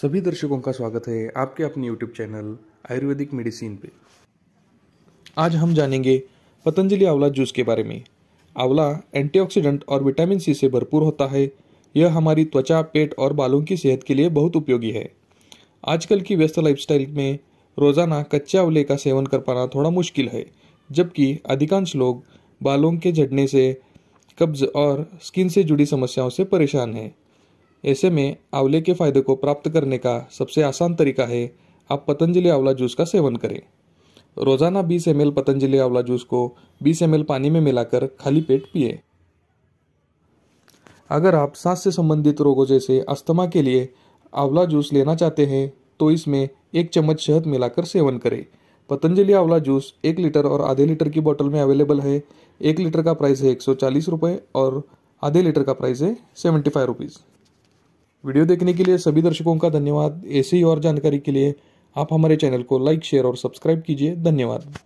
सभी दर्शकों का स्वागत है आपके अपने YouTube चैनल आयुर्वेदिक मेडिसिन पे आज हम जानेंगे पतंजलि आंवला जूस के बारे में आंवला एंटीऑक्सीडेंट और विटामिन सी से भरपूर होता है यह हमारी त्वचा पेट और बालों की सेहत के लिए बहुत उपयोगी है आजकल की व्यस्त लाइफस्टाइल में रोज़ाना कच्चे आंवले का सेवन कर पाना थोड़ा मुश्किल है जबकि अधिकांश लोग बालों के झड़ने से कब्ज और स्किन से जुड़ी समस्याओं से परेशान हैं ऐसे में आंवले के फायदे को प्राप्त करने का सबसे आसान तरीका है आप पतंजलि आंवला जूस का सेवन करें रोजाना 20 एम पतंजलि आंवला जूस को 20 एम पानी में मिलाकर खाली पेट पिए अगर आप सांस से संबंधित रोगों जैसे अस्थमा के लिए आंवला जूस लेना चाहते हैं तो इसमें एक चम्मच शहद मिलाकर सेवन करें पतंजलि आंवला जूस एक लीटर और आधे लीटर की बोतल में अवेलेबल है एक लीटर का प्राइस है एक सौ चालीस रुपये और आधे लीटर का प्राइस है सेवेंटी फाइव रुपीज़ वीडियो देखने के लिए सभी दर्शकों का धन्यवाद ऐसी और जानकारी के लिए आप हमारे चैनल को लाइक शेयर और सब्सक्राइब कीजिए धन्यवाद